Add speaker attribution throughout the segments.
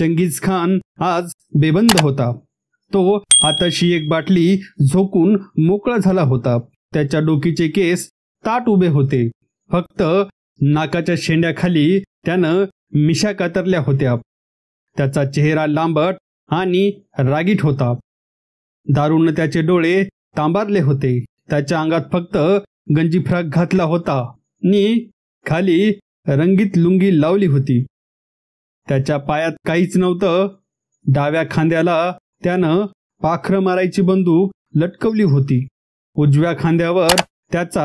Speaker 1: चंगीज खान आज बेबंद होता तो हाताशी एक बाटली झोकून मोकळा झाला होता त्याच्या डोकीचे केस ताट उभे होते फक्त नाकाच्या शेंड्याखाली त्यानं मिशा कातरल्या होत्या त्याचा चेहरा लांबट आणि रागीट होता दारूनं त्याचे डोळे तांबारले होते त्याच्या अंगात फक्त गंजी फ्राक घातला होता नी खाली रंगीत लुंगी लावली होती त्याच्या पायात काहीच नव्हतं डाव्या खांद्याला त्यानं पाखरं मारायची बंदूक लटकवली होती उजव्या खांद्यावर त्याचा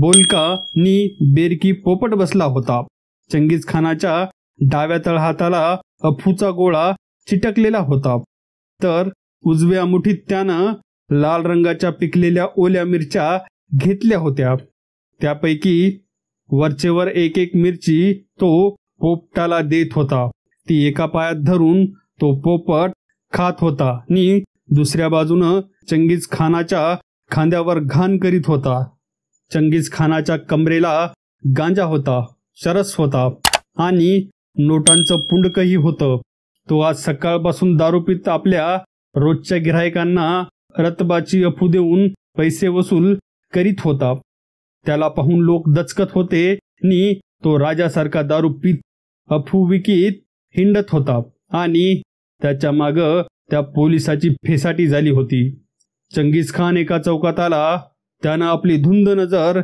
Speaker 1: बोलका नी बेरकी पोपट बसला होता चंगीज खानाच्या डाव्या तळहाताला अफूचा गोळा चिटकलेला होता तर उजव्या मुठीत त्यानं लाल रंगाच्या पिकलेल्या ओल्या मिरच्या घेतल्या होत्या त्यापैकी वरचेवर एक एक मिरची तो पोपटाला देत होता ती एका पायात धरून तो पोपट खात होता आणि दुसऱ्या बाजूनं चंगीज खानाच्या खांद्यावर घाण करीत होता चंगीज खानाच्या कमरेला गांजा होता शरस होता आणि नोटांचं पुंडकही होतं तो आज सकाळपासून दारू पित आपल्या रोजच्या गिरायकांना रतबाची अफू देऊन पैसे वसूल करीत होता त्याला पाहून लोक दचकत होते नी तो राजासारखा दारू पित अफू विकीत हिंडत होता आणि त्याच्या माग त्या पोलिसाची फेसाटी झाली होती चंगीज खान एका चौकात आला त्यानं आपली धुंद नजर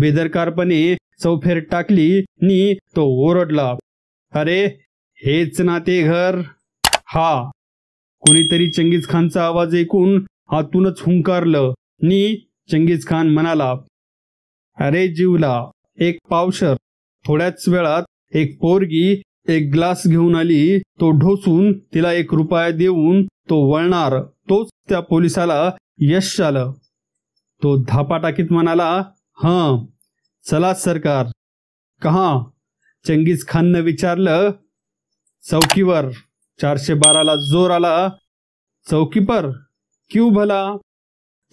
Speaker 1: बेदरकारपणे चौफेर टाकली नि तो ओरडला अरे हेच ना ते घर हा कोणीतरी चंगीज खानचा आवाज ऐकून आतूनच हुंकारलं नि चंगीज खान म्हणाला अरे जीवला एक पावशर थोड्याच वेळात एक पोरगी एक ग्लास घेऊन आली तो ढोसून तिला एक रुपया देऊन तो वळणार तोच त्या पोलिसाला यश आलं तो धापा टाकीत म्हणाला हा चला सरकार कहा चंगीज खाननं विचारलं चौकीवर चारशे बाराला जोर आला चौकीपर क्यू भला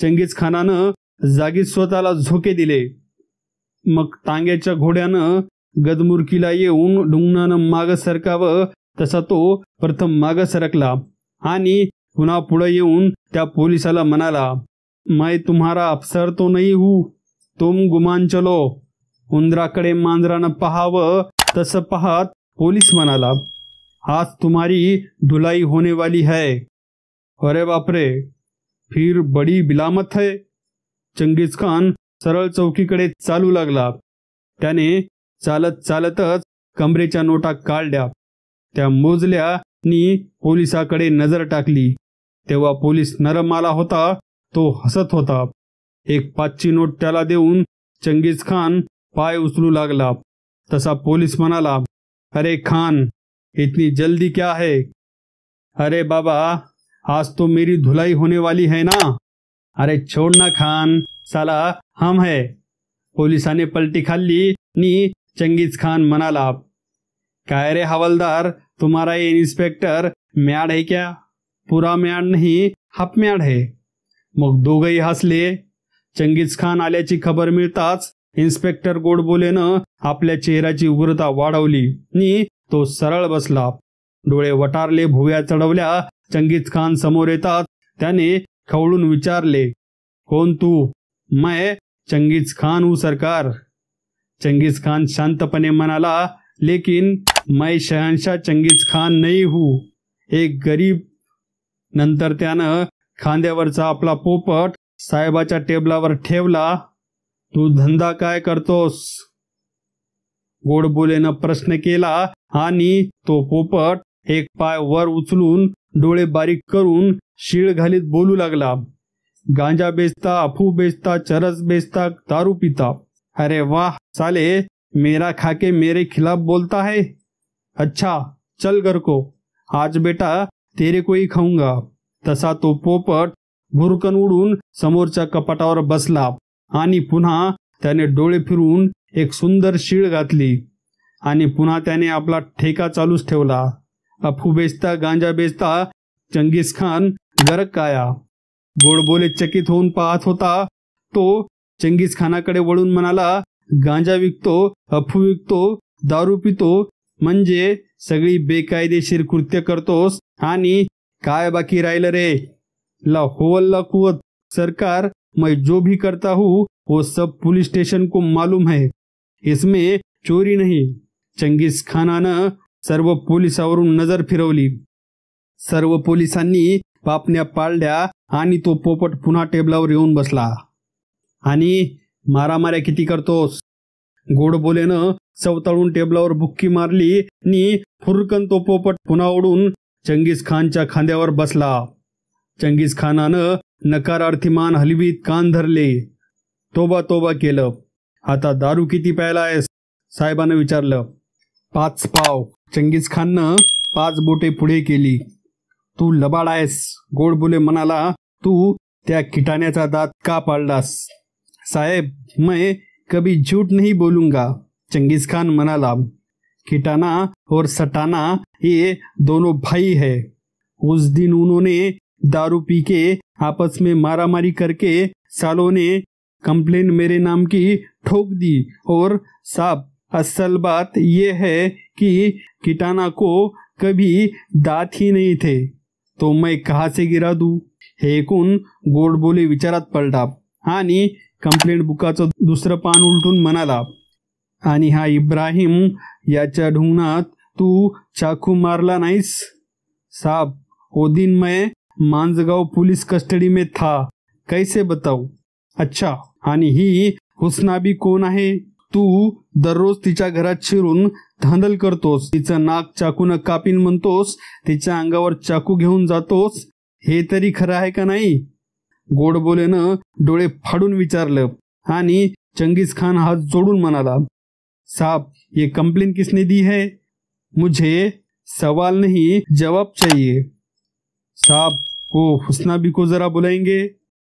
Speaker 1: चंगीज खानानं जागी स्वतःला झोके दिले मग टांग्याच्या घोड्यानं गदमुरकीला येऊन ढुंगणानं माग सरकावं तसा तो प्रथम माग सरकला आणि पुन्हा पुढे येऊन त्या पोलिसाला म्हणाला मैं तुम्हारा अफसर तो नाही हू तुम गुमान चलो उंदराकडे मांजरानं पहावं तसं पाहत पोलीस म्हणाला आज तुम्हारी धुलाई होने वाली है अरे बापरे फिर बडी बिलामत है चंगीज खान सरळ चौकीकडे चालू लागला त्याने चालत चालतच कमरेच्या नोटा काढल्या त्या मोजल्या नि पोलिसाकडे नजर टाकली तेव्हा पोलीस नरम आला होता तो हसत होता एक पाचची नोट त्याला देऊन चंगीज खान पाय उचलू लागला तसा पोलीस म्हणाला अरे खान इतनी जल्दी क्या है अरे बाबा आज तो मेरी धुलाई होने वाली है ना अरे छोड ना खान साला हम है पोलिसाने पलटी खाल्ली नी चंगीज खान म्हणाला काय रे हवालदार तुम्हारा ये इन्स्पेक्टर म्याड है क्या पुरा म्याड नाही हाप म्याड है मग दोघही हसले चंगीज खान आल्याची खबर मिळताच इन्स्पेक्टर गोडबोलेनं आपल्या चेहऱ्याची उग्रता वाढवली नी तो सरळ बसला डोळे वटारले भुव्या चढवल्या चंगीज खान समोर येतात त्याने खवळून विचारले कोण तू मै चंगीज खान हू सरकार चंगीज खान शांतपणे म्हणाला लेकिन मै शहनशाह चंगीज खान नाही हूं एक गरीब नंतर त्यानं खांद्यावरचा आपला पोपट साहेबाच्या टेबलावर ठेवला तू धंदा काय करतोस गोडबोलेनं प्रश्न केला आणि तो पोपट एक पाय वर उचलून डोळे बारीक करून शिळ घालीत बोलू लागला गांजा बेचता अफू बेचता चरस बेचता दारू पिता अरे वाह साले मेरा खाके मेरे खिलाफ बोलता है अच्छा चल घर को आज बेटा तेरे को ही खाऊंगा तसा तो पोपट भुरकन उडून समोरच्या कपाटावर बसला आणि पुन्हा त्याने डोळे फिरून एक सुंदर शीळ घातली आणि पुन्हा त्याने आपला ठेका चालूच ठेवला अफू बेचता गांजा बेचता चंगीस खान गरक काया गोडबोले चकित होऊन पाहत होता तो चंगीस खानाकडे वळून म्हणाला गांजा विकतो अफू विकतो दारू पितो म्हणजे सगळी बेकायदेशीर कृत्य करतोस आणि काय बाकी राहिलं रे ला होवल्ला कुवत सरकार मैं जो भी करता हूँ वो सब पुलिस स्टेशन को मालूम है इसमें चोरी नहीं चंगीस खानानं सर्व पोलिसावरून नजर फिरवली सर्व पोलिसांनी पापण्या पाळल्या आणि तो पोपट पुन्हा टेबलावर येऊन बसला आणि मारामाऱ्या किती करतोस गोड बोलेनं चवताळून टेबलावर बुक्की मारली आणि फुरकन तो पोपट पुन्हा ओढून चंगीस खानच्या खांद्यावर बसला चंगीस खानानं नकारार्थी मान हलवीत कान धरले तोबा तोबा केलं आता दारू किती प्यायला आहेस साहेबानं विचारलं पाच पाव चंगीस खाननं पाच बोटे पुढे केली तू लबाड आहेस गोडबुले म्हणाला तू त्या किटाण्याचा दात का पाळलास साहेब मैं कभी झूठ नहीं बोलूंगा चंगेज खान मनाला किटाना और सटाना ये दोनों भाई है उस दिन उन्होंने दारू पी के आपस में मारामारी करके सालों ने कंप्लेन मेरे नाम की ठोक दी और साहब असल बात यह है कि किटाना को कभी दांत ही नहीं थे तो मैं कहा से गिरा दू हे कुन गोड बोले विचारत पलटा आनी हाँ कंप्लेंट बुकाचं दुसरं पान उलटून म्हणाला आणि हा इब्राहिम याच्या ढुंगणात तू चाकू मारला नाहीस साब ओदिन मैं मांजगाव पोलीस कस्टडी में था कैसे बताऊ अच्छा आणि ही हुसनाबी कोण आहे तू दररोज तिच्या घरात शिरून धांदल करतोस तिचं नाक चाकून कापीन म्हणतोस तिच्या अंगावर चाकू घेऊन जातोस हे तरी खरं आहे का नाही गोड बोलेनं डोळे फाडून विचारलं आणि चंगीज खान हात जोडून म्हणाला साहब ये कंप्लेन किसने दी है मुझे सवाल नहीं जवाब चाहिए साहब वो हुसना भी को जरा बुलाएंगे